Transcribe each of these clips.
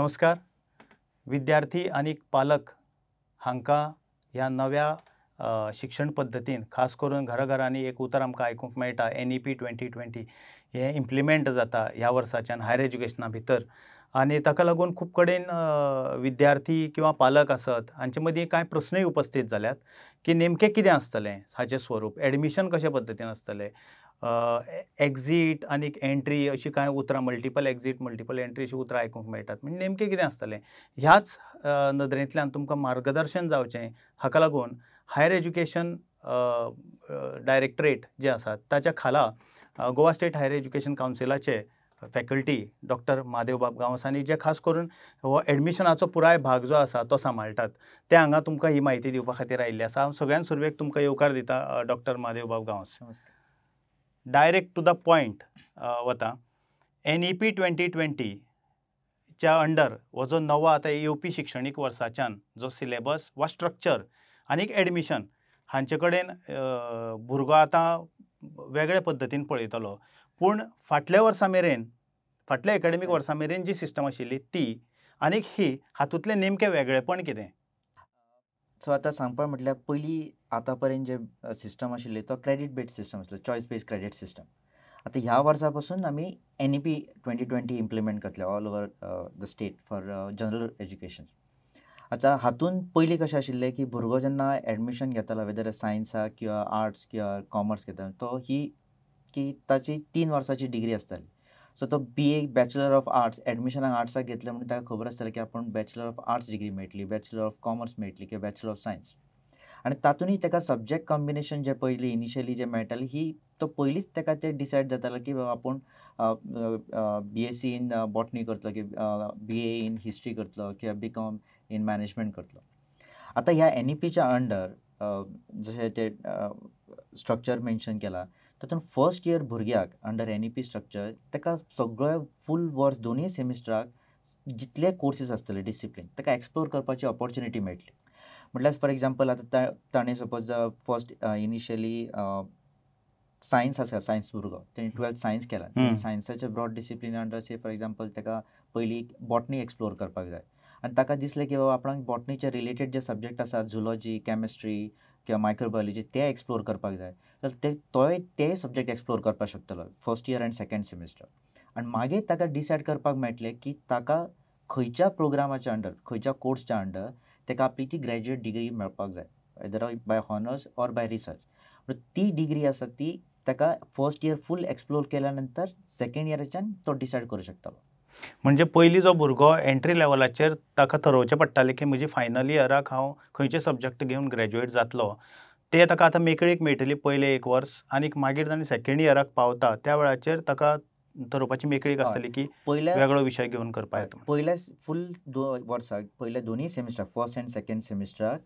नमस्कार विद्यार्थी आणि पालक हांकां ह्या नव्या शिक्षण पद्दतीन खास करून घराघरांनी एक उतर आमकां आयकूंक मेळटा N E P twenty twenty हें इम्प्लिमेंट जाता ह्या वर्साच्यान हायर एज्युकेशना भितर आनी ताका लागून खूब कडेन विद्यार्थी किंवा पालक आसत हांचे मदीं कांय प्रस्नूय उपस्थित जाल्यात की नेमकें कितें आसतलें हाचें स्वरूप एडमिशन कशे पद्दतीन आसतलें एक्झिट आणि एंट्री अशी काय उतरां मल्टिपल एक्झिट मल्टिपल एंट्री अशी उतरां आयकूंक मेळटात म्हणजे नेमकें कितें आसतलें ह्याच नदरेंतल्यान तुमकां मार्गदर्शन जावचें हाका लागून हायर एज्युकेशन डायरेक्टरेट जे आसा ताच्या खाला गोवा स्टेट हायर एज्युकेशन कावन्सिलाचे फॅकल्टी डॉक्टर महादेवबाब गांवसानी जे खास करून हो ॲडमिशनाचो पुराय भाग जो आसा तो सांबाळटात ते हांगा तुमकां ही म्हायती दिवपा खातीर आयिल्ली आसा हांव सगळ्यांत सुरवेक तुमकां येवकार दिता डॉक्टर महादेवबाब Gawas direct to the point वता एन ई पी ट्वेंटी ट्वेंटीच्या अंडर हो जो नवो आतां येवपी शिक्षणीक वर्साच्यान जो सिलेबस वा स्ट्रक्चर आनीक एडमिशन हांचे कडेन भुरगो आतां वेगळे पद्दतीन पळयतलो पूण फाटल्या वर्सा मेरेन फाटल्या एकाडेमीक वर्सा मेरेन जी सिस्टम आशिल्ली ती आनीक ही हातूंतलें नेमकें वेगळेपण कितें सो आतां सांगपा म्हटल्यार पयलीं आतापर्यंत जे सिस्टम आशिल्ले तो क्रेडीट बेस्ड सिस्टम आसलो चॉयस बेस्ड क्रेडीट सिस्टम आता ह्या वर्सा आम्ही N E P twenty twenty implement करतले all over the state for general education आतां हातून पयलीं कशें आशिल्लें की भुरगो जेन्ना एडमिशन घेतालो वेदर सायन्सा किंवा आर्ट्स किंवा कॉमर्स घेतालो तो ही की ताची तीन वर्साची डिग्री आसताली सो तो B A bachelor of arts ॲडमिशनाक आर्ट्साक घेतलं म्हणून ताका खबर आसतालें की आपण बॅचलर ऑफ आर्ट्स डिग्री मेळटली बॅचलर ऑफ कॉमर्स मेळटली किंवा बॅचलर ऑफ सायन्स आणि तातूंतय ताका सब्जेक्ट कॉम्बिनेशन जे पयलीं इनिशियली जे मेळटालें ही तो पहिलीच ताका तें डिसायड जातालो की बाबा आपण B S C in botany करतलो की बी ए इन हिस्ट्री करतलो किंवा बी कॉम इन मॅनेजमेंट करतलो आता ह्या एन ई पीच्या अंडर जसे ते स्ट्रक्चर मेन्शन केला तातून फर्स्ट इयर भुरग्याक under N E P structure तेका सगळे फूल वर्स दोन्ही सेमिस्टराक जितले कोर्सीस आसतले डिसिप्लीन ताका एक्सप्लोर करपाची ऑपॉर्च्युनिटी मेळटली म्हटल्यास फॉर एक्झाम्पल आता ताणे सपोज फर्स्ट इनिशियली सायन्स आसा सायन्स भुरगो तेणें टुवेल्थ सायन्स केला सायन्साच्या broad discipline under say for example ताका पहिली बॉटनी एक्सप्लोर करपाक जाय आणि ताका दिसले की बाबा आपण बॉटनीचे रिलेटेड जे सब्जेक्ट आसा झुलॉजी केमिस्ट्री किंवा मायक्रोबायोलॉजी ते एक्सप्लोर करपाक जाय तर ते तोय ते सब्जेक्ट एक्सप्लोर करपाक शकतलो first year and second semester आणि मागे ताका डिसाईड करपाक मेळटलें की ताका खंयच्या प्रोग्रामाच्या अंडर खंयच्या कोर्सच्या अंडर तेका आपली ती ग्रॅज्युएट डिग्री मेळपाक जाय whether by honours or by research ती डिग्री आसा ती ताका फर्स्ट इयर फूल एक्सप्लोर केल्या नंतर सेकेंड इयराच्यान तो डिसायड करू शकतलो म्हणजे पहिली जो भुरगो एंट्री लेवलाचेर ताका थरोवचें पडटालें की म्हजी फायनल इयराक हांव खंयचे सब्जेक्ट घेवन ग्रॅज्युएट जातलो ते ताका आतां मेकळीक मेळटली पयलें एक वर्स आनी मागीर ताणें सेकेंड इयराक पावता त्या वेळाचेर ताका रोपाची मेकळीक आसतली की विषय घेऊन विशय घेवन करपाक फुल फूल वर्सा पहिल्या दोन्ही semester first and second semester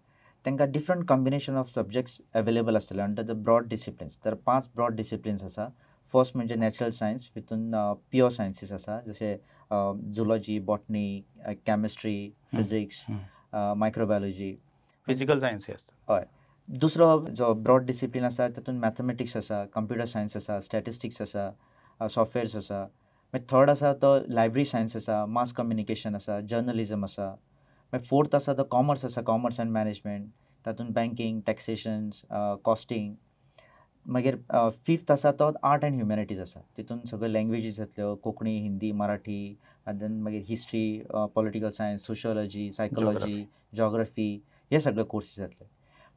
त्यांना different combination of subjects available असले अंडर द ब्रॉड डिसिप्लिन्स तर पाच ब्रॉड डिसिप्लिन्स असा फर्स्ट म्हणजे नॅचरल सायन्स वितून प्युअर सायन्सीस असा जसे zoology botany chemistry physics microbiology physical science हय दुसरो जो ब्रॉड डिसिप्लीन असा तातून मॅथमॅटिक्स असा कंप्युटर सायन्स असा स्टॅटिस्टिक्स असा सॉफ्टवेर्स आसा मागीर थर्ड आसा तो लायब्ररी सायन्स आसा मास कम्युनिकेशन आसा जर्नलिजम आसा मागीर फोर्थ आसा तो कॉमर्स आसा कॉमर्स एंड मॅनेजमेंट तातूंत बँकिंग टॅक्सेशन्स कॉस्टिंग मागीर फिफ्थ आसा तो आर्ट एंड ह्युमॅनिटीज आसा तितून सगळ्यो लँग्वेजीस येतल्यो कोंकणी हिंदी मराठी देन मागीर history political science sociology psychology geography हे सगळे कोर्सीस जातले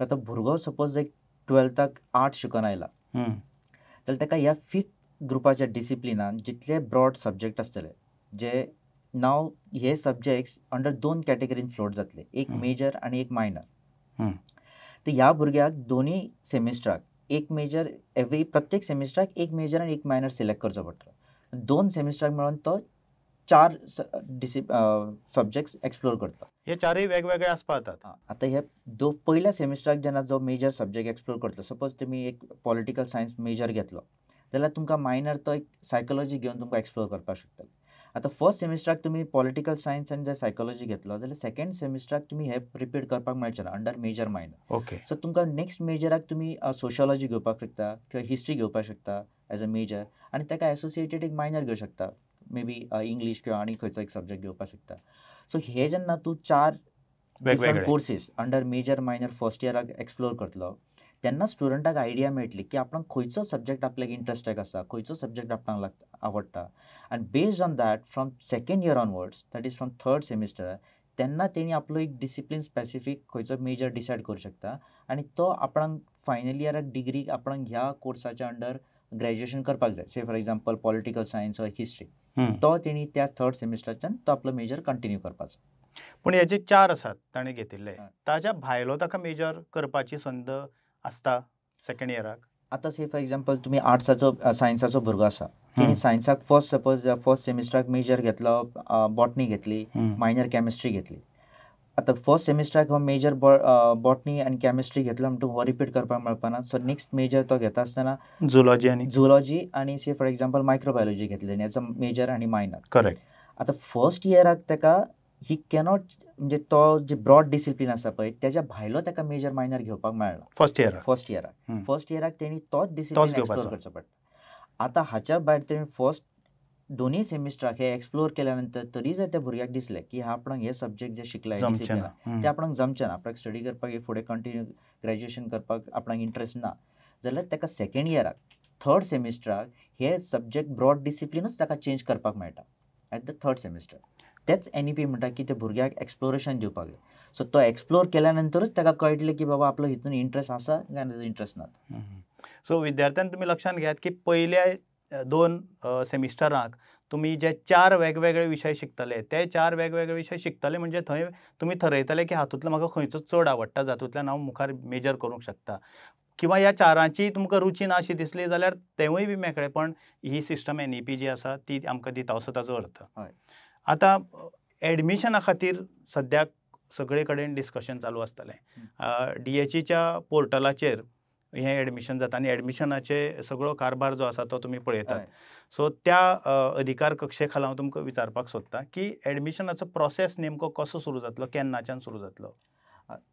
आतां भुरगो सपोज एक ट्वेल्थाक आर्ट शिकून आयला जाल्यार ताका ह्या फिफ्थ ग्रुपाच्या डिसिप्लिनान जितले ब्रॉड सब्जेक्ट आसतले जे नाव हे सब्जेक्ट्स अंडर दोन कॅटेगरीन फ्लोट जातले एक मेजर आणि एक मायनर तर ह्या भुरग्याक दोन्ही सेमिस्टराक एक मेजर एव्हरी प्रत्येक सेमिस्टराक एक मेजर आणि एक मायनर सिलेक्ट करचो पडटलो दोन सेमिस्टराक मेळोन तो चार डिसि सब्जेक्ट्स एक्सप्लोर करतो हे चारही वेगवेगळे असतात आता हे दो पहिल्या सेमिस्टराक जेन्ना जो मेजर सब्जेक्ट एक्सप्लोर करतो सपोज तुम्ही एक पॉलिटिकल सायन्स मेजर घेतलो जाल्यार तुमकां मायनर तो एक सायकोलॉजी घेवन तुमकां एक्सप्लोर करपाक शकतले आतां फर्स्ट सेमिस्टराक तुमी पॉलिटिकल सायन्स आनी जर सायकोलॉजी घेतलो जाल्यार सेकंड सेमिस्टराक तुमी हे प्रिपेड करपाक मेळचें ना under major minor okay so तुमकां नेक्स्ट मेजराक तुमी सोशियोलॉजी घेवपाक शकता किंवा हिस्ट्री घेवपाक शकता एज अ मेजर आनी ताका एसोसिएटेड एक मायनर घेवं शकता मे बी इंग्लीश किंवा आनी खंयचो एक सब्जेक्ट घेवपाक शकता सो हे जेन्ना तूं चार courses under major minor first इयराक एक्सप्लोर करतलो तेन्ना स्टुडंटाक आयडिया मेळटली की आपण खंयचो सब्जेक्ट आपल्याक इंट्रस्टेक आसा खंयचो सब्जेक्ट आपणाक आवडता आवडटा आनी based on that from second year onwards that is from third semester त्यांना त्यांनी आपलो एक डिसिप्लिन स्पेसिफिक खंयचो मेजर डिसायड करू शकता आणि तो आपणाक फायनल इयराक डिग्री आपण ह्या कोर्साच्या अंडर ग्रॅज्युएशन करपाक जाय say for example political science or history तो त्यांनी त्या थर्ड सेमिस्टरच्यान तो आपलो मेजर कंटिन्यू करपाचो पण हे जे चार आसात ताणें घेतिल्ले ताच्या भायलो ताका मेजर करपाची संद आसता सेकेंड इयराक आतां से फॉर एग्जांपल तुमी आर्ट्साचो सायन्साचो भुरगो आसा तिणी सायन्साक फर्स्ट सपोज फर्स्ट सेमिस्टराक मेजर घेतलो बॉटनी घेतली मायनर केमिस्ट्री घेतली आतां फर्स्ट सेमिस्टराक हो मेजर बॉटनी आनी कॅमिस्ट्री घेतलो म्हणटकूच हो रिपीट करपाक मेळपाना सो नेक्स्ट मेजर तो घेता आसतना झुलॉजी आनी झुलॉजी आनी से फॉर एग्जांपल मायक्रोबायोलॉजी घेतली एज अ मेजर आनी मायनर करेक्ट आतां फर्स्ट इयराक ताका ही कॅनॉट म्हणजे तो जे ब्रॉड डिसिप्लीन आसा पळय त्याच्या भायलो ताका मेजर मायनर घेवपाक मेळना फर्स्ट इयर फर्स्ट इयराक फर्स्ट इयराक तेणी तोच डिसिप्लीन एक्सप्लोर करचो पडटा आता हाच्या भायर तेणी फर्स्ट दोन्ही सेमिस्टराक हे एक्सप्लोर केल्या नंतर तरी जर त्या भुरग्याक दिसले की हा आपण हे सब्जेक्ट जे शिकला ते आपण जमचे ना आपण स्टडी करपाक फुडें कंटिन्यू ग्रॅज्युएशन करपाक आपणाक इंट्रस्ट ना जाल्यार ताका सेकेंड इयराक थर्ड सेमिस्टराक हे सब्जेक्ट ब्रॉड डिसिप्लिनूच ताका चेंज करपाक मेळटा एट द थर्ड सेमिस्टर तेच एन ई पी म्हणटा की त्या भुरग्याक एक्सप्लोरेशन दिवपाक जाय सो तो एक्सप्लोर केल्या ताका कळटलें की बाबा आपलो हितून इंट्रस्ट आसा काय इंट्रस्ट ना सो विद्यार्थ्यांना तुम्ही लक्षात घ्यात की पहिल्या दोन सेमिस्टरांक तुम्ही जे चार वेगवेगळे विषय शिकतले ते चार वेगवेगळे विषय शिकतले म्हणजे थंय तुम्ही थरयतले की हातूंतलो म्हाका खंयचो चड आवडटा जातूंतल्यान हांव मुखार मेजर करूंक शकता किंवा ह्या चारांची तुमकां रुची ना अशी दिसली जाल्यार तेवूय बी मेकळे पण ही सिस्टम एन ई पी जी आसा ती आमकां दिता असो ताजो अर्थ हय आता ॲडमिशना खातीर सद्याक सगळे कडेन डिस्कशन चालू आसतलें डी एच ईच्या पोर्टलाचेर हें एडमिशन जाता आनी एडमिशनाचे सगळो कारभार जो आसा तो तुमी पळयतात सो त्या अधिकार कक्षे खाला हांव तुमकां विचारपाक सोदतां की एडमिशनाचो प्रोसेस नेमको कसो सुरू जातलो केन्नाच्यान सुरू जातलो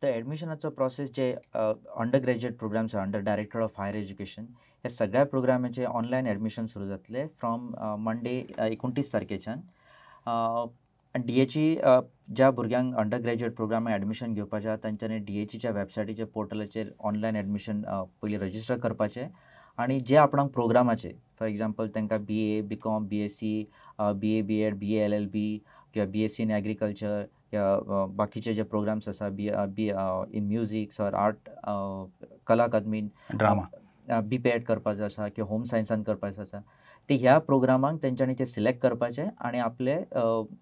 तर एडमिशनाचो प्रोसेस जे under graduate programs under director of higher education हे सगळ्या प्रोग्रामाचे ऑनलायन ॲडमिशन सुरू जातले फ्रॉम मंडे एकोणतीस तारखेच्यान डी ई e, ज्या भुरग्यांक अंडर ग्रॅज्युएट प्रोग्रामा ॲडमिशन घेऊन तांच्यानी डी ईच्या वेबसायटीच्या पोर्टलाचेर ऑनलायन ॲडमिशन पयलीं रजिस्टर करपाचे आनी जे आपणाक प्रोग्रामाचे फॉर एग्जाम्पल तांकां B A B com B S C B A B ed B L L B किंवा B S C in agriculture किंवा बाकीचे जे प्रोग्राम्स आसा B B in music or art Kala अकादमीन ड्रामा बी पी एड करपाचो आसा किंवा home सायन्सान करपाचो आसा ते ह्या प्रोग्रामांक तेंच्यांनी ते सिलेक्ट करपाचे आणि आपले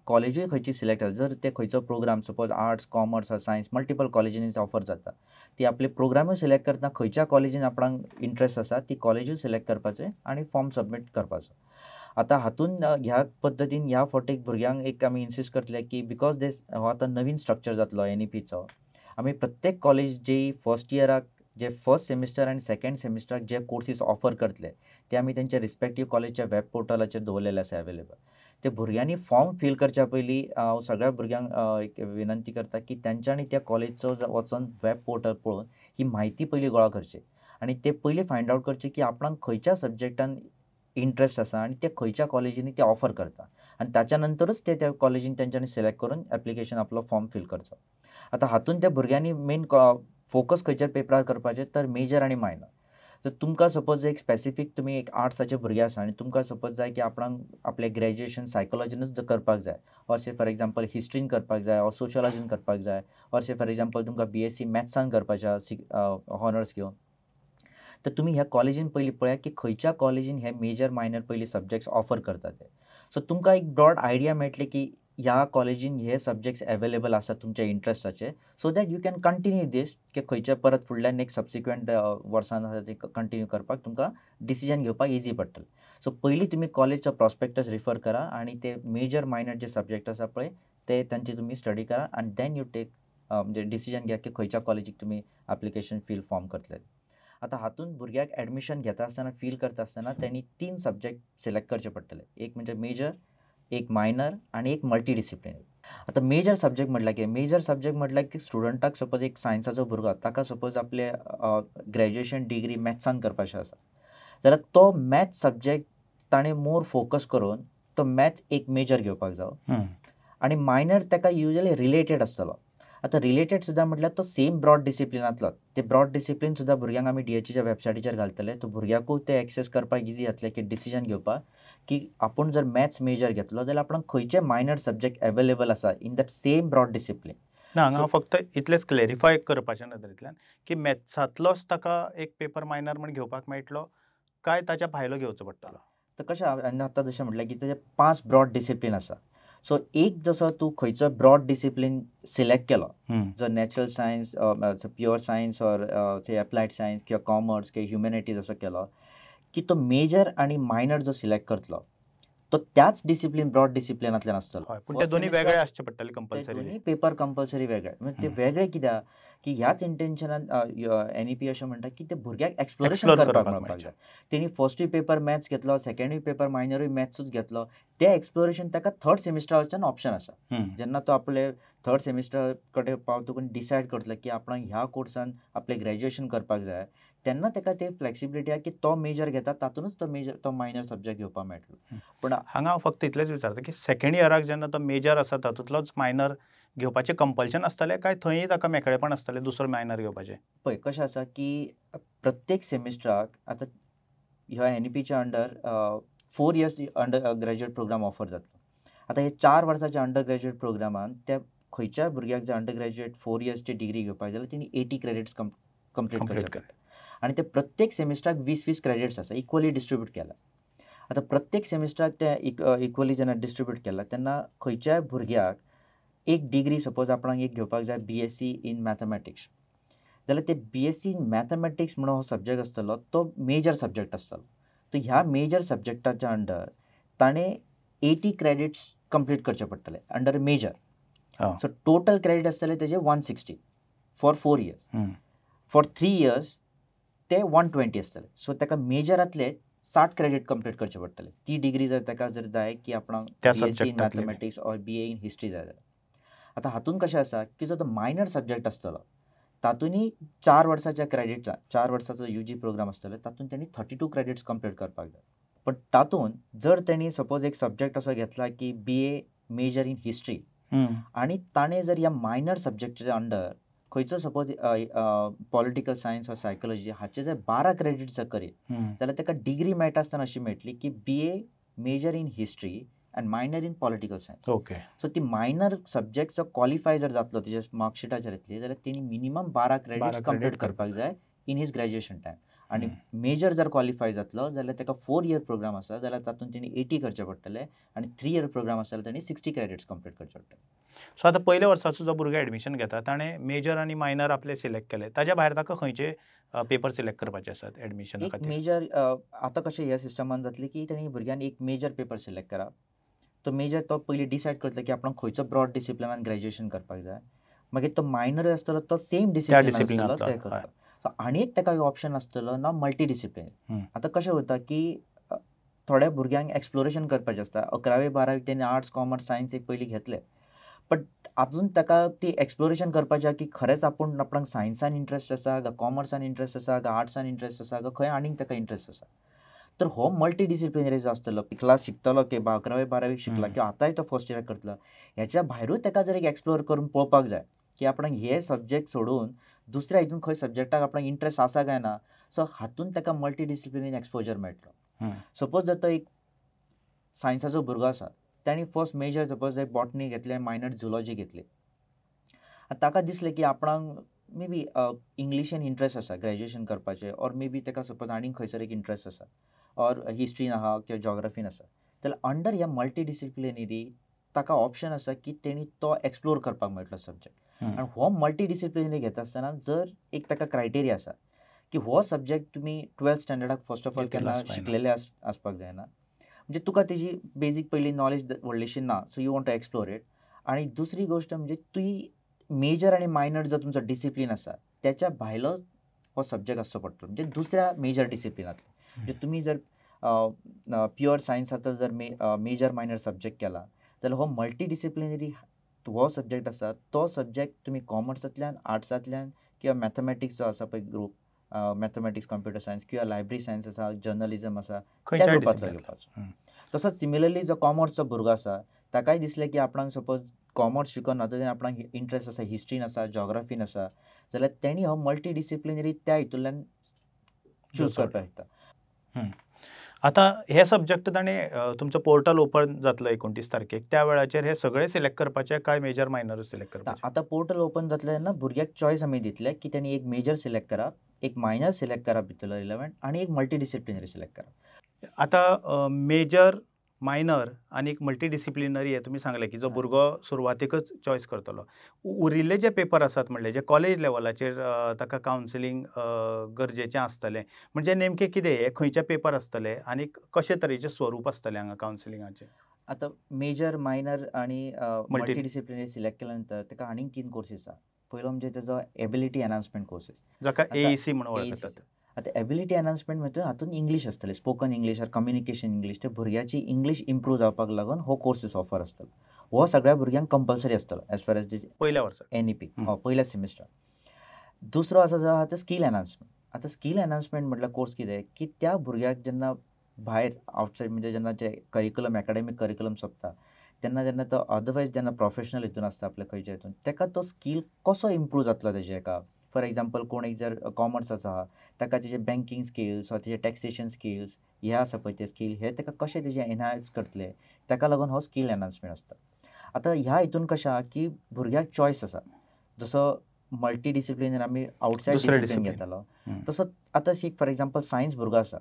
कॉलेजूय खंयची सिलेक्ट जर ते खंयचो program suppose arts commerce science multiple कॉलेजींनी ऑफर जाता ती आपले प्रोग्रामूय सिलेक्ट करतना खंयच्या कॉलेजीन आपणाक इंट्रस्ट आसा ती कॉलेजूय सिलेक्ट करपाचे आणि फॉर्म सबमिट करपाचो आता हातून ह्या पद्धतीन ह्या फावटी भुरग्यांक एक आमी इन्सिस्ट करतले की बिकॉज दे हो आतां नवीन स्ट्रक्चर जातलो एन ई पीचो आमी प्रत्येक कॉलेज जी फर्स्ट इयराक जे फर्स्ट सेमिस्टर आणि सेकंड सेमिस्टर जे कोर्सीस ऑफर करतले ते आम्ही त्यांच्या रिस्पेक्टीव कॉलेजच्या वेब पोर्टलाचेर दवरलेले आसा अवेलेबल ते भुरग्यांनी फॉर्म फिल करच्या पयलीं सगळ्या भुरग्यांक एक विनंती करता की त्यांच्यानी त्या कॉलेजचो वचोन वेब पोर्टल पळोवन ही माहिती पहिली गोळा करची आणि ते पयलीं फायंड आउट करचें की आपणाक खंयच्या सब्जेक्टान इंट्रस्ट असा आणि ते खंयच्या कॉलेजींनी ते ऑफर करता आणि ताच्या ते त्या कॉलेजीन तेंच्यांनी सिलेक्ट करून एप्लिकेशन आपलं फॉर्म फिल करचो आता हातून त्या भुरग्यांनी मेन फोकस खंयच्या पेपरार करपाचे तर मेजर आणि मायनर जर तुमकां सपोज एक स्पेसिफीक तुमी एक आर्ट्साचे भुरगे आसा आनी तुमकां सपोज जाय की आपणाक आपलें ग्रेजुएशन सायकोलॉजीनूच जर करपाक जाय ऑर से फॉर एग्जांपल हिस्ट्रीन करपाक जाय ऑर सोशियोलॉजीन करपाक जाय ऑर से फॉर एग्जांपल तुमकां बी एस सी मॅथ्सान करपाच्या हॉनर्स घेवन तर तुमी ह्या कॉलेजीन पयलीं पळयात की खंयच्या कॉलेजीन हे मेजर मायनर पयलीं सब्जेक्ट्स ऑफर करता ते सो तुमकां एक ब्रॉड आयडिया मेळटली की ह्या कॉलेजीन हे सब्जेक्ट्स अवेलेबल असतात तुमच्या इंटरेस्टचे so that you can continue this की खंयच्या परत फुडल्यान नेक्स्ट सबसिक्वेंट वर्सान ते कंटिन्यू करपाक तुमकां डिसिजन घेवपाक इजी पडटलें सो पहिली तुम्ही कॉलेजचो प्रॉस्पेक्टस रिफर करा आणि ते मेजर मायनर जे सब्जेक्ट असा पळय ते त्यांची तुम्ही स्टडी करा आणि देन यू टेक म्हणजे डिसिजन घ्या की खंयच्या कॉलेजीक तुम्ही एप्लिकेशन फील फॉर्म करतले आता हातून भुरग्याक ॲडमिशन घेता असताना फील करता असताना त्यांनी तीन सब्जेक्ट सिलेक्ट करचे पडटले एक म्हणजे मेजर एक मायनर आणि एक मल्टी डिसिप्लिनरी आता मेजर सब्जेक्ट म्हटलं की मेजर सब्जेक्ट म्हटलं की स्टुडंटाक सपोज एक सायन्साचा भुरगो ताका सपोज आपले ग्रॅज्युएशन डिग्री मॅथ्सान करपाचें आसा जाल्यार तो मॅथ्स सब्जेक्ट ताणें मोर फोकस करून तो मॅथ्स एक मेजर घेवपाक जाय आणि मायनर ताका युजली रिलेटेड आसतलो आता रिलेटेड सुद्धा म्हटल्यार तो सेम ब्रॉड डिसिप्लिनातलो ते ब्रॉड डिसिप्लीन सुद्धा भुरग्यांक आमी डीएचीच्या e वेबसायटीचेर घालतले तो भुरग्यांकूय ते एक्सेस करपाक इजी जातले की डिसिजन घेवपाक की आपण जर मॅथ्स मेजर घेतलो जाल्यार आपण खंयचे मायनर सब्जेक्ट अवेलेबल आसा in that same broad discipline ना हांगा फक्त इतलेंच क्लॅरिफाय करपाच्या नदरेंतल्यान की मॅथ्सांतलोच ताका एक पेपर मायनर म्हण घेवपाक मेळटलो काय ताच्या भायलो घेवचो पडटलो तर कशें आतां जशें म्हटलें की ताचे पांच ब्रॉड डिसिप्लीन आसा सो एक जसो तूं खंयचो ब्रॉड डिसिप्लीन सिलेक्ट केलो जो natural science pure science or applied science किंवा कॉमर्स किंवा ह्युमॅनिटीज असो केलो की तो मेजर आणि मायनर जो सिलेक्ट करतलो तो त्याच डिसिप्लिन ब्रॉड डिसिप्लिनातल्या नसतो दोन्ही वेगळे पेपर कंपल्सरी वेगळे म्हणजे ते वेगळे कित्याक की ह्याच इंटेन्शनान एन ई पी अशें की ते भुरग्याक एक्सप्लोरेशन करपाक मेळपाक जाय पेपर मॅथ्स घेतलो सेकेंडूय पेपर मायनरूय मॅथ्सूच घेतलो ते एक्सप्लोरेशन ताका थर्ड वचन ऑप्शन आसा जेन्ना तो आपले थर्ड सेमिस्टर कडेन पावतकून डिसायड करतलो की आपण ह्या कोर्सान आपले ग्रॅज्युएशन करपाक जाय त्यांना तेका ते फ्लेक्सिबिलिटी आहे की तो मेजर घेतात तातूनच तो मेजर तो मायनर सब्जेक्ट घेऊन मेळटलो पण हांगा हांव फक्त इतलेंच विचारता की सेकंड इयराक जेन्ना तो मेजर आसा तातूंतलोच मायनर घेवपाचें कंपल्शन आसतलें काय थंय ताका मेकळेपण आसतलें दुसरो मायनर घेवपाचें पळय कशें आसा की प्रत्येक सेमिस्टराक आतां ह्या एन ई पीच्या under four years under graduate program offer जातलो आतां हे चार वर्साच्या अंडर ग्रॅज्युएट प्रोग्रामान त्या खंयच्या भुरग्याक जर अंडर ग्रॅज्युएट फोर इयर्सची डिग्री घेवपाक जाल्यार तिणी एटी क्रेडिट्स कंप्लीट करचे आणि ते प्रत्येक सेमिस्टराक वीस वीस क्रेडिट्स आसा इक्वली डिस्ट्रिब्यूट केला आता प्रत्येक सेमिस्टराक ते इक्वली जेन्ना डिस्ट्रिब्यूट केला तेन्ना खंयच्याय भुरग्याक एक डिग्री सपोज आपण एक घेवपाक जाय B S C in mathematics जाल्यार ते B S C in mathematics म्हणून हो सब्जेक्ट आसतलो तो मेजर सब्जेक्ट आसतलो तर ह्या मेजर सब्जेक्टाच्या अंडर ताणें एटी क्रेडिट्स कंप्लीट करचे पडटले under major so total credit असतले तेजे one sixty for four years for three years ते वन ट्वेंटी आसतले सो ताका मेजरांतले साठ क्रेडिट कंप्लीट करचे पडटले ती डिग्री जर ताका जर जाय की आपणाक बी इन मॅथमॅटिक्स और बी ए इन हिस्ट्री जाय जाल्यार आतां हातूंत कशें आसा की जो तो मायनर सब्जेक्ट आसतलो तातूंतय चार वर्साच्या क्रेडिट चार वर्साचो यू जी प्रोग्राम आसतलो तातूंत तेणी थर्टी टू क्रेडिट्स कंप्लीट करपाक जाय पण तातूंत जर तेणी सपोज एक सब्जेक्ट असो घेतला की B A major in history आणि ताणें जर ह्या मायनर सब्जेक्टच्या अंडर खंयचो सपोज पॉलिटिकल सायन्स वा सायकोलॉजी हाचे जर बारा क्रेडिट जर करीत जाल्यार ताका डिग्री मेळटा आसतना अशी मेळटली की B A major in history and minor in political science okay so ती मायनर सब्जेक्ट जो क्वॉलिफाय जर जातलो तिच्या जर येतली जाल्यार तिणी मिनिमम बारा क्रेडिट्स कंप्लीट करपाक जाय इन हीज ग्रॅज्युएशन टायम आणि मेजर जर क्वालिफाय जातलो जाल्यार ताका फोर इयर प्रोग्राम आसा जाल्यार तातूंत तेणी एटी करचे पडटले आनी थ्री इयर प्रोग्राम आसा जाल्यार तेणी सिक्स्टी क्रेडिट्स कंप्लीट करचे पडटले सो आतां पयल्या वर्साचो जो भुरगो एडमिशन घेता ताणें मेजर आनी मायनर आपले सिलेक्ट केले ताज्या भायर ताका खंयचे पेपर सिलेक्ट करपाचे आसात एडमिशन मेजर आतां कशें ह्या सिस्टमान जातले की तेणी भुरग्यान एक मेजर पेपर सिलेक्ट करा तो मेजर तो पयलीं डिसायड करतलो की आपणाक खंयचो ब्रॉड डिसिप्लिनान ग्रेज्युएशन करपाक जाय मागीर तो मायनर आसतलो तो सेम डिसिप्लिन आसतलो तें सो आणि एक ताका ऑप्शन आसतलो ना मल्टी आता आतां कशें की थोड्या भुरग्यांक एक्सप्लोरेशन करपाचें आसता अकरावी बारावी त्यांनी आर्ट्स कॉमर्स सायन्स एक पहिली घेतले बट अजून ताका ती एक्सप्लोरेशन करपाचे की खरेंच आपण आपणाक सायन्सान इंट्रस्ट असा का कॉमर्सान इंट्रस्ट असा का आर्ट्सान इंट्रस्ट असा का खंय आणि ताका इंट्रस्ट असा तर हो मल्टी डिसिप्लिनरी जो आसतलो क्लास शिकतलो की अकरावी बारावी शिकला किंवा आतांय तो फर्स्ट इयर करतलो ह्याच्या भायरूच ताका जर एक एक्सप्लोर करून पळोवपाक जाय की आपणाक हे सब्जेक्ट सोडून दुसऱ्या हातून खंय सब्जेक्टाक आपणाक इंट्रस्ट आसा काय ना सो हातून ताका मल्टी डिसिप्लिनरी एक्सपोजर मेळटलो सपोज जर तो एक सायन्साचो भुरगो आसा ताणी first major suppose like botany घेतले मायनर झुलॉजी घेतली आनी ताका दिसलें की आपणाक मे बी इंग्लिशेन इंट्रस्ट आसा ग्रेजुएशन करपाचें ऑर मे बी ताका सपोज आनीक खंयसर एक इंट्रस्ट आसा ऑर हिस्ट्रीन आसा किंवा जॉग्रफीन आसा जाल्यार अंडर ह्या मल्टी डिसिप्लिनरी ताका ऑप्शन आसा की तेणी तो एक्सप्लोर करपाक मेळटलो सब्जेक्ट आणि हो मल्टी डिसिप्लिनरी घेता असताना जर एक ताका क्रायटेरिया असा की हो सब्जेक्ट तुम्ही ट्वेल्थ स्टँडर्डाक फर्स्ट ऑफ ऑल केला शिकलेले आसपाक जायना म्हणजे तुका तेजी बेसिक पहिली नॉलेज व्हडलीशी ना so you want to explore it आणि दुसरी गोष्ट म्हणजे तू मेजर आणि मायनर जो तुमचा डिसिप्लीन असा त्याच्या भायलो हो सब्जेक्ट आसचो पडतो म्हणजे दुसऱ्या मेजर डिसिप्लिनात म्हणजे तुम्ही जर प्युअर सायन्साचो जर मेजर मायनर सब्जेक्ट केला तर हो मल्टी डिसिप्लिनरी हो सब्जेक्ट आसा तो सब्जेक्ट तुम्ही कॉमर्सांतल्यान आर्ट्सांतल्यान किंवा मॅथमॅटिक्स जो आसा पळय ग्रूप मॅथमॅटिक्स कम्प्युटर सायन्स किंवा लायब्ररी सायन्स आसा जर्नलिजम असा त्या तसोच सिमिलरली जो कॉमर्स भुरगो आसा ताकाय दिसले की आपणाक सपोज कॉमर्स शिकोन ना तेजें इंटरेस्ट इंट्रस्ट आसा हिस्ट्रीन आसा जॉग्राफीन आसा जाल्यार तेणी हो मल्टी डिसिप्लिनरी त्या हितूंतल्यान चूज करपाक आता हे सब्जेक्ट ताणें तुमचं पोर्टल ओपन जातलो एकोणतीस तारखेक त्या वेळाचेर हे सगळे सिलेक्ट करपाचे काय मेजर मायनर सिलेक्ट करपाचे आता पोर्टल ओपन जातले तेन्ना भुरग्याक चॉईस आम्ही दितले की त्यांनी एक मेजर सिलेक्ट करा एक मायनर सिलेक्ट करा भितरलो इलेवन आणि एक मल्टी डिसिप्लिनरी सिलेक्ट करा आता मेजर मायनर आणि एक मल्टीडिसिप्लिनरी तुम्ही सांगले की जो भुरगो सुरवातेकच चॉईस करतलो उरिल्ले जे पेपर असतात म्हणले जे कॉलेज लेवलाचेर ताका काउन्सिलिंग गरजेचे आसतलें म्हणजे नेमके किती हें खंयचे पेपर आसतले आणि कशे तरेचे स्वरूप असतले हांगा कावन्सिलिंगाचें आतां मेजर मायनर आणि मल्टीडिसिप्लिनरी सिलेक्ट केल्यानंतर नंतर ताका तीन कोर्सेस आसा पयलो म्हणजे त्याचा एबिलिटी एनहान्समेंट कोर्सेस जका एईसी e म्हणून ओळखतात आता एबिलिटी एनान्समेंट म्हणजे हातून इंग्लिश असतले spoken English or communication English ते भुरग्याची इंग्लीश इम्प्रूव जावपाक लागून हो कोर्सेस ऑफर असतो हो सगळ्या भुरग्यांक कंपल्सरी असतो एज फार एज दिस पयल्या वर्ष एन ई पी पयल्या सेमिस्टर दुसरो असा जो आता स्किल स्कील आता स्किल स्कील म्हटलं कोर्स कितें की त्या भुरग्याक जेन्ना भायर आवटसायड म्हणजे जेन्ना जे करिकुलम एकाडेमीक करिकुलम सोपता तेन्ना जेन्ना तो अदरवायज जेन्ना प्रोफेशनल हातून आसता आपल्या खंयच्या हितून ताका तो स्किल कसो इम्प्रूव जातलो त्याच्या एका फॉर एक्झाम्पल कोण जर कॉमर्स आसा ताका तेजे बँकिंग स्किल्स वा तेजे टॅक्सेशन स्किल्स हे आसा पळय ते स्कील हे ताका कशें तेजे एनहान्स करतले ताका लागून हो स्किल एनहान्समेंट आसता आता ह्या हितून कशें आसा की भुरग्याक चॉयस आसा जसो मल्टी डिसिप्लिन आमी आवटसायड डिसिप्लीन घेतालो तसो आतां एक फॉर एक्झाम्पल सायन्स भुरगो आसा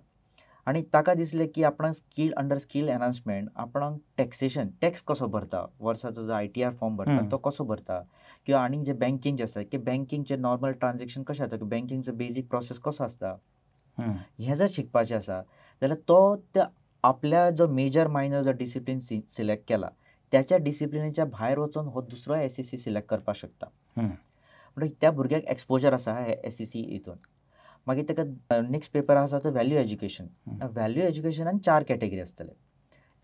आणि ताका दिसले की आपणाक स्किल अंडर स्किल एनहान्समेंट आपणाक टॅक्सेशन टॅक्स कसो भरता वर्साचो जो आय टी आर फॉर्म भरता तो कसो भरता किंवा आणि जे बँकिंगचे असतात की बँकिंगचे नॉर्मल ट्रान्झॅक्शन कशें जाता बँकिंगचं बेसिक प्रोसेस कसं आसता हे जर शिकपाचें असा जाल्यार तो त्या आपल्या जो मेजर मायनर जो डिसिप्लीन सिलेक्ट केला त्याच्या डिसिप्लिनीच्या भायर वचून हो दुसरो S C e C select करपाक शकता म्हणजे त्या भुरग्याक एक्सपोजर असा आहे एस सी सी हितून मागीर ताका नेक्स्ट पेपर आसा तो व्हॅल्यू एज्युकेशन व्हॅल्यू एज्युकेशनान चार कॅटेगरी आसतले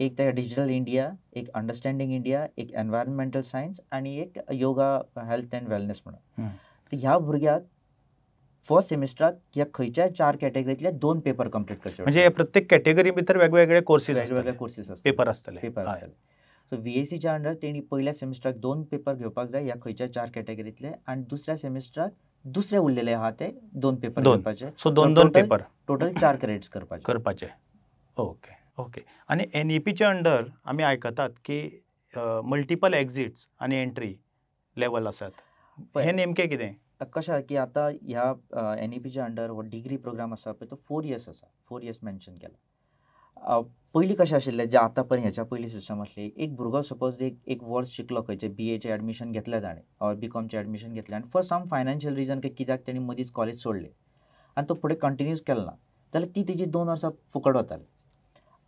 एक तर डिजिटल इंडिया एक अंडरस्टँडिंग इंडिया एक एनवायरमेंटल सायन्स आणि एक योगा हेल्थ अँड वेलनेस म्हणून तर ह्या भुरग्याक फर्स्ट सेमिस्टरात या खयच्या चार कॅटेगरीतल्या दोन पेपर कंप्लीट करचे म्हणजे प्रत्येक कॅटेगरी भितर वेगवेगळे कोर्सेस वेगवेगळे कोर्सेस असतात पेपर असतले पेपर असतात सो बी एस सीच्या अंडर तेणी पहिल्या सेमिस्टरात दोन पेपर घेवपाक जाय ह्या खंयच्या चार कॅटेगरीतले आणि दुसऱ्या सेमिस्टरात दुसरे उरलेले आहा ते दोन पेपर घेवपाचे सो दोन दोन पेपर टोटल चार क्रेडिट्स करपाचे करपाचे ओके ओके आणि एन ई पीच्या अंडर आम्ही ऐकतात की मल्टिपल एग्जिट्स आणि एंट्री लेवल आसात हें नेमकें कितें कशें की आता ह्या एन ई पीच्या अंडर हो डिग्री प्रोग्राम असा पण तो फोर इयर्स असा फोर इयर्स मेन्शन केला पहिली कशा आशिल्लें जे आता पर्यंत ह्याच्या पहिली सिस्टम असले एक भुरगो सपोज एक एक वर्स शिकलो खंयचें बी एचे एडमिशन घेतलें ताणें ऑर बी कॉमचे ॲडमिशन घेतलें आणि फॉर सम फायनान्शियल की कित्याक त्यांनी मदींच कॉलेज सोडले आणि तो पुढे कंटिन्यूज केलो ना जाल्यार ती तिची दोन वर्सां फुकट वताली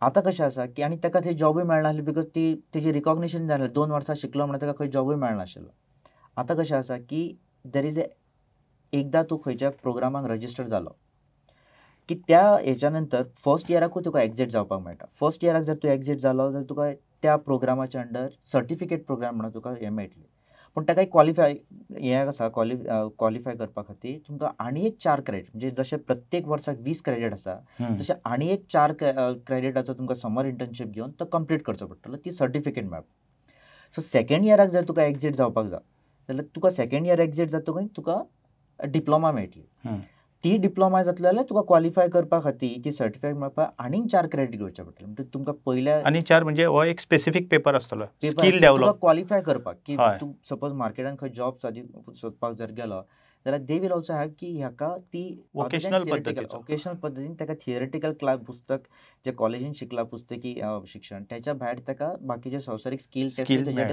आता कशें असा की आणि ताका थंय जॉबूय मेळनासले बिकॉज ती तिची रिकॉग्निशन झालं आसलें दोन वर्सां शिकलो म्हणून ताका खंय जॉबूय मेळनाशिल्लो आता कशें असा की दर इज ए एकदां तूं खंयच्या प्रोग्रामाक रजिस्टर झालो की त्या ह्याच्यानंतर नंतर फर्स्ट इयराकूय तुका एक्झिट जावपाक मेळटा फर्स्ट इयराक जर तू एक्झिट जालो जाल्यार तुका त्या प्रोग्रामाच्या अंडर सर्टिफिकेट प्रोग्राम म्हणून तुका हें मेळटलें पूण ताका एक क्वालिफाय हें आसा क्वालि क्वालिफाय करपा खातीर तुमकां आनी एक चार क्रेडिट म्हणजे जसे प्रत्येक वर्साक वीस क्रेडिट आसा तशें आनी एक चार क्रेडिटाचो तुमकां समर इंटर्नशीप घेवन तो कंप्लीट करचो पडटलो ती सर्टिफिकेट मेळप सो सेकेंड इयराक जर तुका एक्झिट जावपाक जाय जाल्यार तुका सेकेंड इयर जातो जातकच तुका डिप्लोमा मेळटली ती डिप्लोमा जाल्यार तुका क्वालिफाय करपा खातीर ती सर्टिफिकेट मेळपाक आनीक चार क्रेडिट घेवचे पडटले म्हणजे तुमकां पयल्या आनी चार म्हणजे हो एक स्पेसिफीक पेपर आसतलो स्किल डेव्हलप क्वॉलिफाय करपाक की तूं सपोज मार्केटान खंय जॉब सादी सोदपाक जर गेलो जाल्यार दे विल ऑल्सो हॅव की हाका ती वोकेशनल वोकेशनल पद्दतीन ताका थियरिटिकल क्लास पुस्तक जे कॉलेजीन शिकला पुस्तकी शिक्षण त्याच्या भायर ताका बाकीचे संवसारीक स्किल्स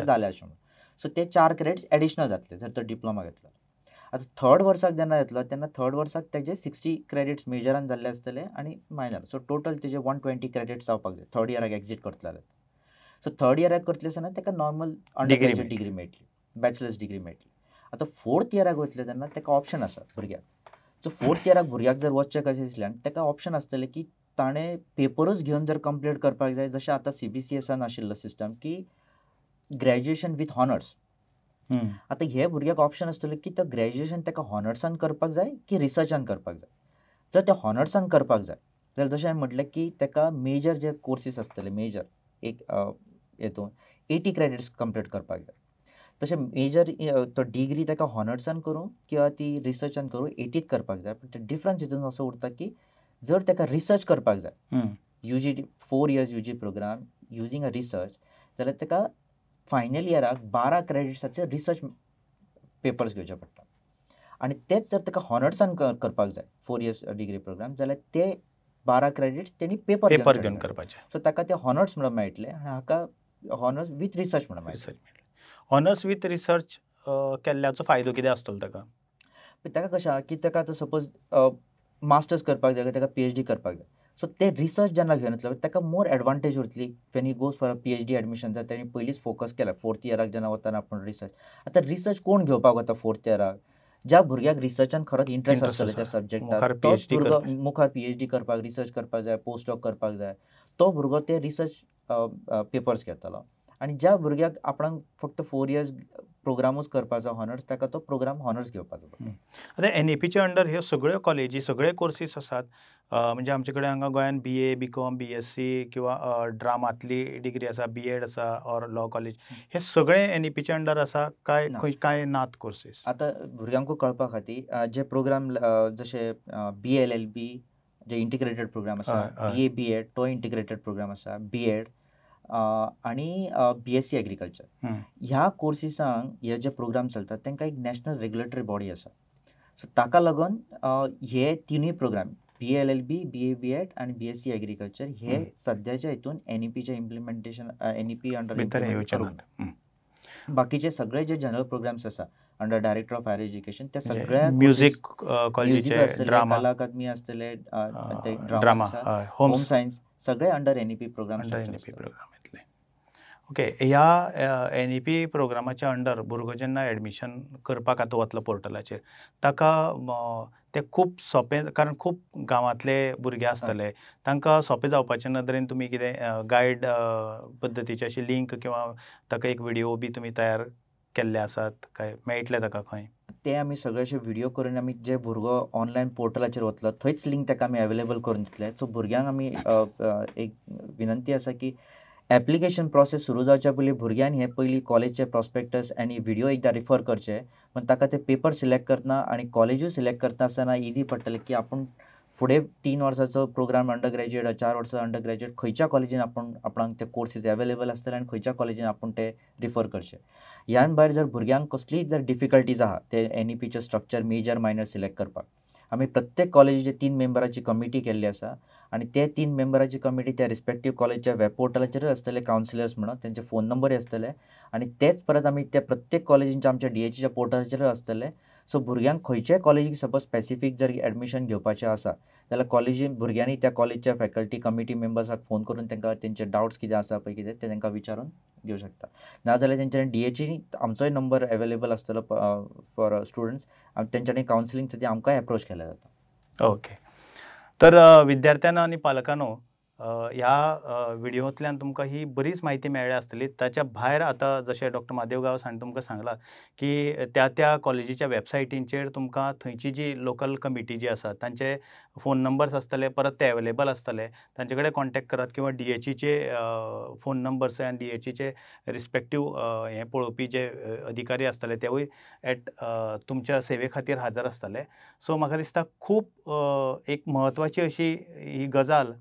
जाले आशिल्ले सो ते चार क्रेडिट्स एडिशनल जातले जर तो डिप्लोमा घेतला आता थर्ड वर्साक जेव्हा येतो तेन्ना थर्ड वर्साक त्याचे सिक्स्टी क्रेडिट्स मेजरान जाल्ले असतले आणि मायनर सो टोटल त्याचे वन ट्वेंटी क्रेडिट्स जावपाक जाय थर्ड इयराक एक्झिट करतले सो थर्ड इयराक करतले असताना तेका नॉर्मल अंडर डिग्री मेळटली बॅचलर्स डिग्री मेळटली आता फोर्थ इयराक वतले तेन्ना तेका ऑप्शन आसा भुरग्याक सो फोर्थ इयराक भुरग्याक जर वचचें कशें दिसल्यान तेका ऑप्शन आसतलें की ताणें पेपरूच घेवन जर कंप्लीट करपाक जाय जशें आतां सी बी सी सिस्टम की ग्रॅज्युएशन वीथ हॉनर्स आता हे भुरग्याक ऑप्शन आसतलें की तो ग्रॅज्युएशन ताका हॉनर्सान करपाक जाय की रिसर्चान करपाक जाय जर त्या हॉनर्सान करपाक जाय जाल्यार जशें हांवें की ताका मेजर जे कोर्सीस आसतले मेजर एक हेतून एटी क्रेडिट्स कंप्लीट करपाक जाय तशें मेजर तो डिग्री ताका हॉनर्सान करू किंवा ती रिसर्चान करू एटीत करपाक जाय पूण डिफरन्स हितून असो उरता की जर ताका रिसर्च करपाक जाय U G four years U G program using a research जाल्यार ताका फायनल इयराक बारा क्रेडिट्साचे रिसर्च पेपर्स घेवचे पडटा आणि तेच जर ताका हॉनर्सान करपाक जाय फोर इयर्स डिग्री प्रोग्राम जाल्यार ते बारा क्रेडिट्स तेणी पेपर पेपर घेवन करपाचे सो ताका ते हॉनर्स म्हणून मेळटले आनी हाका हॉनर्स वीथ रिसर्च म्हणून हॉनर्स वीथ रिसर्च केल्ल्याचो फायदो कितें आसतलो ताका ताका कशें की ताका आतां सपोज मास्टर्स करपाक जाय ताका पी डी करपाक जाय सो ते रिसर्च जेन्ना घेवन येतलो ताका मोर एडवांटेज उरतली when he goes for a P H D admission जाल्यार त्यांनी पयलींच फोकस केला फोर्थ इयराक जेन्ना वताना आपण रिसर्च आता रिसर्च कोण घेवपाक वता फोर्थ इयराक ज्या भुरग्याक रिसर्चान खरंच इंटरेस्ट आसतलो त्या सब्जेक्टात भुरगो मुखार पी एच डी करपाक रिसर्च करपाक जाय पोस्ट डॉक करपाक जाय तो भुरगो ते रिसर्च पेपर्स घेतलो आणि ज्या भुरग्याक आपण फक्त फोर इयर्स प्रोग्रामूच करपाचो हॉनर्स ताका तो प्रोग्राम हॉनर्स घेवपाचो आता एन ए अंडर ह्यो सगळ्यो कॉलेजी सगळे कोर्सीस आसात म्हणजे आमचे कडेन हांगा गोंयान B A B com B S C किंवा ड्रामातली डिग्री आसा बी एड आसा ऑर लॉ कॉलेज हे सगळे एन ए अंडर आसा काय खंय कांय नात कोर्सीस आता भुरग्यांक कळपा खातीर जे प्रोग्राम जशे बी L L B J integrated program आसा बी ए बी एड तो इंटिग्रेटेड प्रोग्राम आसा बी एड आणि बी एस सी एग्रीकल्चर ह्या कोर्सिसांक हे जे प्रोग्राम चलतात तांकां एक नॅशनल रेग्युलेटरी बॉडी आसा सो ताका लागून हे तिनूय program B L L B B A B ed आणि बी एस सी एग्रीकल्चर हे सध्याच्या हितून एन ई पीच्या implementation N E P under बाकीचे सगळे जे जनरल प्रोग्राम्स असा under director of higher education त्या म्हणजे सगळ्या म्युझिक कला अकादमी आसतले ड्रामा होम सायन्स सगळे under N E P program okay ह्या एन ई पी प्रोग्रामाच्या अंडर भुरगो जेन्ना एडमिशन करपाक आतां वतलो पोर्टलाचेर ताका ते खूब सोंपें कारण खूब गांवांतले भुरगे आसतले तांकां सोंपें जावपाचे नदरेन तुमी कितें गायड पद्दतीची अशी लिंक किंवां ताका एक व्हिडिओ बी तुमी तयार केल्ले आसात काय मेळटले ताका खंय ते आमी सगळे अशे व्हिडिओ करून आमी जे भुरगो ऑनलायन पोर्टलाचेर वतलो थंयच लिंक ताका आमी अवेलेबल करून दितले सो भुरग्यांक आमी एक विनंती आसा की एप्लिकेशन प्रोसेस सुरू जावच्या पयलीं भुरग्यांनी हे पयलीं कॉलेजचे प्रॉस्पेक्टस आनी व्हिडिओ एकदां रिफर करचे पूण ताका ते पेपर सिलेक्ट करतना आनी कॉलेजूय सिलेक्ट करता इजी पडटले की आपूण फुडें तीन वर्साचो प्रोग्राम अंडर ग्रॅज्युएट चार वर्सां अंडर ग्रॅज्युएट खंयच्या कॉलेजीन आपूण आपणाक ते कोर्सीस अवेलेबल आसतले आनी खंयच्या कॉलेजीन आपूण ते रिफर करचे ह्यान भायर जर भुरग्यांक कसली जर डिफिकल्टीज आहा ते एन ई पीचे स्ट्रक्चर मेजर मायनर सिलेक्ट करपाक आमी प्रत्येक कॉलेजीचे तीन मेंबराची कमिटी केल्ली आसा आणि ते तीन मेंबराची कमिटी त्या रिस्पेक्टिव्ह कॉलेजच्या वेब पोर्टलाचेर आसतले कावन्सिलर्स म्हणून त्यांचे फोन नंबर आसतले आणि तेच परत आम्ही त्या प्रत्येक कॉलेजींच्या आमच्या डी एचच्या पोर्टलाचेर आसतले सो भुरग्यांक खंयच्याय कॉलेजीक सपोज स्पेसिफीक जर एडमिशन घेवपाचें आसा जाल्यार कॉलेजीन भुरग्यांनी त्या कॉलेजच्या फॅकल्टी कमिटी मेंबर्सांक फोन करून तांकां तेंचे डावट्स कितें आसा पळय कितें ते तांकां विचारून घेऊ शकता नाजाल्यार तेंच्यांनी डी एची आमचोय नंबर अवेलेबल आसतलो फॉर स्टुडंट्स तेंच्यांनी कावन्सिलींग आमकांय एप्रोच केल्या जाता ओके तर विद्यार्थ्यांना आणि पालकांनो ह्या व्हिडिओतल्यान तुमकां ही बरीच म्हायती मेळ्ळी आसतली ताच्या भायर आतां जशें डॉक्टर महादेव गावस हांणी तुमकां सांगलां की त्या त्या कॉलेजीच्या वेबसायटींचेर तुमकां थंयची जी लोकल कमिटी जी आसा तांचे फोन नंबर्स आसतले परत ते अवेलेबल आसतले तांचे कडेन कॉन्टेक्ट करात किंवां डी एच ईचे फोन नंबर्स आनी डी एच ईचे रिस्पेक्टीव हें पळोवपी जे अधिकारी आसतले तेवूय एट तुमच्या सेवे खातीर हाजर आसतले सो म्हाका दिसता खूब एक म्हत्वाची अशी ही गजाल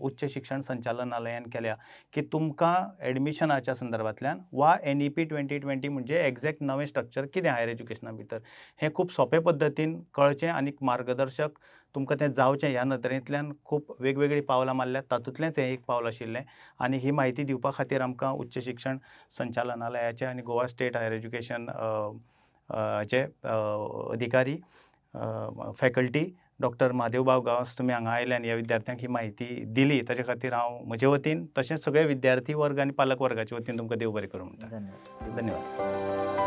उच्च उच्च शिक्षण संचालनालयान केल्या की तुमकां एडमिशनाच्या संदर्भांतल्यान वा N E P twenty twenty म्हणजे एक्झॅक्ट नवे स्ट्रक्चर किती हायर एज्युकेशना भितर हे खूप सोपे पद्धतीन कळचे आणि मार्गदर्शक तुमकां तें जावचें ह्या नदरेंतल्यान खूप वेगवेगळीं पावलां मारल्यात तातूंतलेंच हें एक पावल आशिल्लें आनी ही म्हायती दिवपा खातीर आमकां उच्च शिक्षण संचालनालयाचे आनी गोवा स्टेट हायर एज्युकेशन चे अधिकारी फॅकल्टी डॉक्टर महादेव गांवस तुम्ही हांगा आयल्यान ह्या विद्यार्थ्यांक ही माहिती दिली ताचे खातीर हांव म्हजे वतीन तशेंच सगळे विद्यार्थी वर्ग आनी पालक वर्गाचे वतीन तुमकां देव बरें करूं म्हणटा धन्यवाद